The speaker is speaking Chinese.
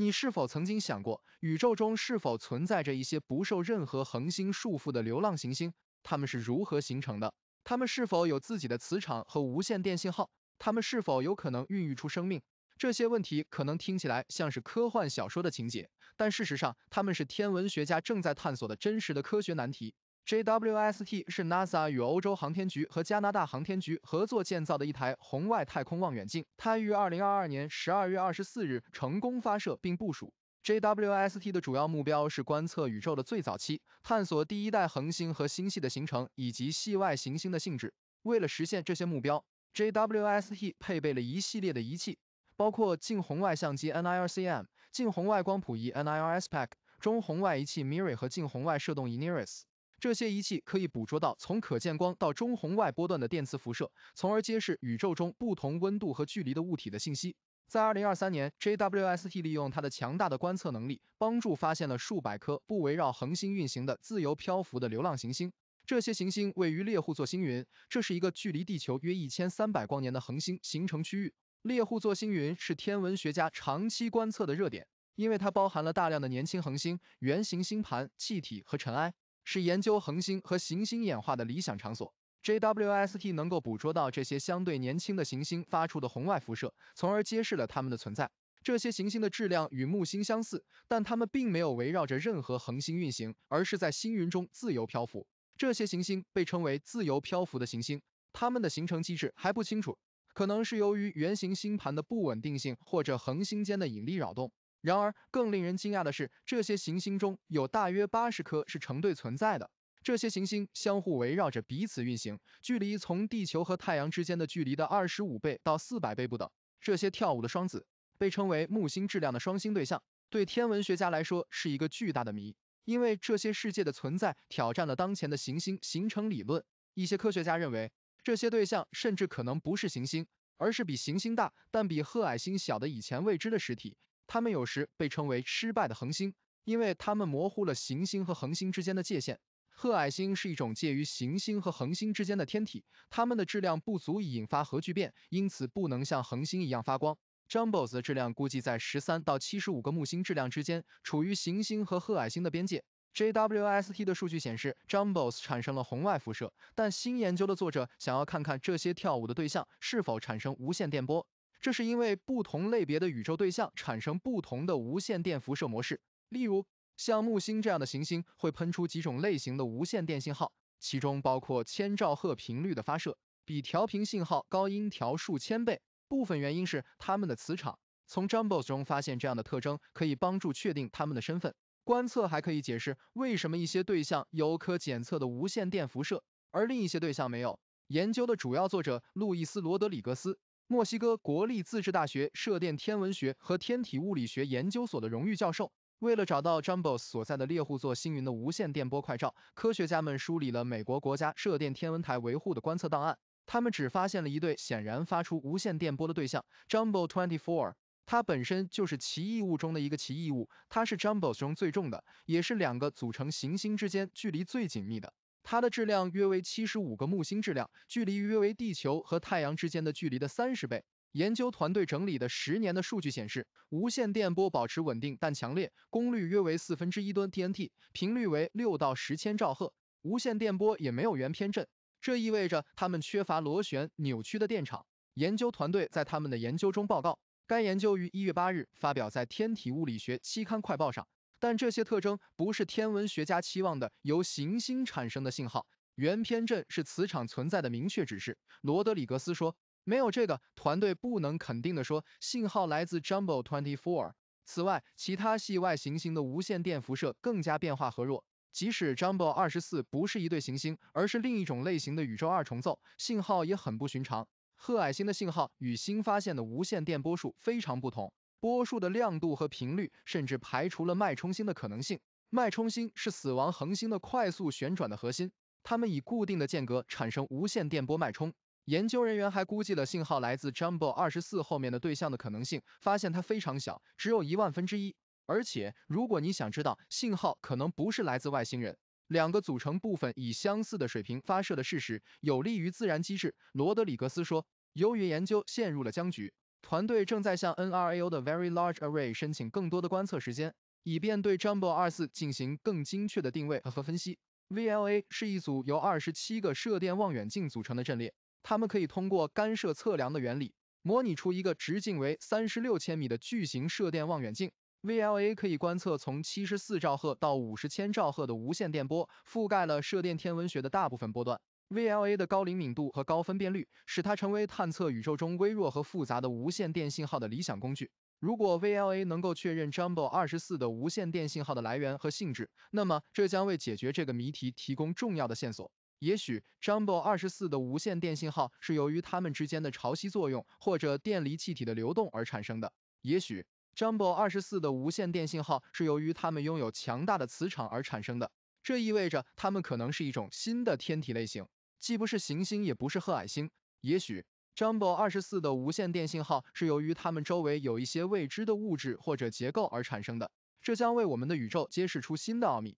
你是否曾经想过，宇宙中是否存在着一些不受任何恒星束缚的流浪行星？它们是如何形成的？它们是否有自己的磁场和无线电信号？它们是否有可能孕育出生命？这些问题可能听起来像是科幻小说的情节，但事实上，它们是天文学家正在探索的真实的科学难题。JWST 是 NASA 与欧洲航天局和加拿大航天局合作建造的一台红外太空望远镜。它于2022年12月24日成功发射并部署。JWST 的主要目标是观测宇宙的最早期，探索第一代恒星和星系的形成，以及系外行星的性质。为了实现这些目标，JWST 配备了一系列的仪器，包括近红外相机 n i r c m 近红外光谱仪 NIRSpec、中红外仪器 MIRI 和近红外射动仪 n i r i s 这些仪器可以捕捉到从可见光到中红外波段的电磁辐射，从而揭示宇宙中不同温度和距离的物体的信息。在二零二三年，JWST 利用它的强大的观测能力，帮助发现了数百颗不围绕恒星运行的自由漂浮的流浪行星。这些行星位于猎户座星云，这是一个距离地球约一千三百光年的恒星形成区域。猎户座星云是天文学家长期观测的热点，因为它包含了大量的年轻恒星、圆形星盘、气体和尘埃。是研究恒星和行星演化的理想场所。JWST 能够捕捉到这些相对年轻的行星发出的红外辐射，从而揭示了它们的存在。这些行星的质量与木星相似，但它们并没有围绕着任何恒星运行，而是在星云中自由漂浮。这些行星被称为自由漂浮的行星，它们的形成机制还不清楚，可能是由于圆形星盘的不稳定性或者恒星间的引力扰动。然而，更令人惊讶的是，这些行星中有大约八十颗是成对存在的。这些行星相互围绕着彼此运行，距离从地球和太阳之间的距离的二十五倍到四百倍不等。这些跳舞的双子被称为木星质量的双星对象，对天文学家来说是一个巨大的谜，因为这些世界的存在挑战了当前的行星形成理论。一些科学家认为，这些对象甚至可能不是行星，而是比行星大但比褐矮星小的以前未知的实体。它们有时被称为失败的恒星，因为它们模糊了行星和恒星之间的界限。褐矮星是一种介于行星和恒星之间的天体，它们的质量不足以引发核聚变，因此不能像恒星一样发光。Jumbos 的质量估计在十三到七十五个木星质量之间，处于行星和褐矮星的边界。JWST 的数据显示，Jumbos 产生了红外辐射，但新研究的作者想要看看这些跳舞的对象是否产生无线电波。这是因为不同类别的宇宙对象产生不同的无线电辐射模式。例如，像木星这样的行星会喷出几种类型的无线电信号，其中包括千兆赫频率的发射，比调频信号高音调数千倍。部分原因是它们的磁场。从 Jumbos 中发现这样的特征可以帮助确定它们的身份。观测还可以解释为什么一些对象有可检测的无线电辐射，而另一些对象没有。研究的主要作者路易斯·罗德里格斯。墨西哥国立自治大学射电天文学和天体物理学研究所的荣誉教授，为了找到 Jumbos 所在的猎户座星云的无线电波快照，科学家们梳理了美国国家射电天文台维护的观测档案。他们只发现了一对显然发出无线电波的对象，Jumbo Twenty Four。它本身就是奇异物中的一个奇异物，它是 Jumbos 中最重的，也是两个组成行星之间距离最紧密的。它的质量约为七十五个木星质量，距离约为地球和太阳之间的距离的三十倍。研究团队整理的十年的数据显示，无线电波保持稳定但强烈，功率约为四分之一吨 TNT，频率为六到十千兆赫。无线电波也没有圆偏振，这意味着它们缺乏螺旋扭曲的电场。研究团队在他们的研究中报告，该研究于一月八日发表在《天体物理学期刊快报》上。但这些特征不是天文学家期望的由行星产生的信号。圆偏振是磁场存在的明确指示，罗德里格斯说，没有这个，团队不能肯定地说信号来自 j u m b o Twenty Four。此外，其他系外行星的无线电辐射更加变化和弱。即使 j u m b o 二十四不是一对行星，而是另一种类型的宇宙二重奏，信号也很不寻常。褐矮星的信号与新发现的无线电波数非常不同。波数的亮度和频率，甚至排除了脉冲星的可能性。脉冲星是死亡恒星的快速旋转的核心，它们以固定的间隔产生无线电波脉冲。研究人员还估计了信号来自 Jumbo 二十四后面的对象的可能性，发现它非常小，只有一万分之一。而且，如果你想知道信号可能不是来自外星人，两个组成部分以相似的水平发射的事实，有利于自然机制。罗德里格斯说：“由于研究陷入了僵局。”团队正在向 NRAO 的 Very Large Array 申请更多的观测时间，以便对 j u m b o 2二四进行更精确的定位和分析。VLA 是一组由二十七个射电望远镜组成的阵列，它们可以通过干涉测量的原理，模拟出一个直径为三十六千米的巨型射电望远镜。VLA 可以观测从七十四兆赫到五十千兆赫的无线电波，覆盖了射电天文学的大部分波段。VLA 的高灵敏度和高分辨率使它成为探测宇宙中微弱和复杂的无线电信号的理想工具。如果 VLA 能够确认 Jumbo 二十四的无线电信号的来源和性质，那么这将为解决这个谜题提供重要的线索。也许 Jumbo 二十四的无线电信号是由于它们之间的潮汐作用或者电离气体的流动而产生的。也许 Jumbo 二十四的无线电信号是由于它们拥有强大的磁场而产生的。这意味着它们可能是一种新的天体类型。既不是行星，也不是褐矮星。也许 Jumbo 二十四的无线电信号是由于它们周围有一些未知的物质或者结构而产生的。这将为我们的宇宙揭示出新的奥秘。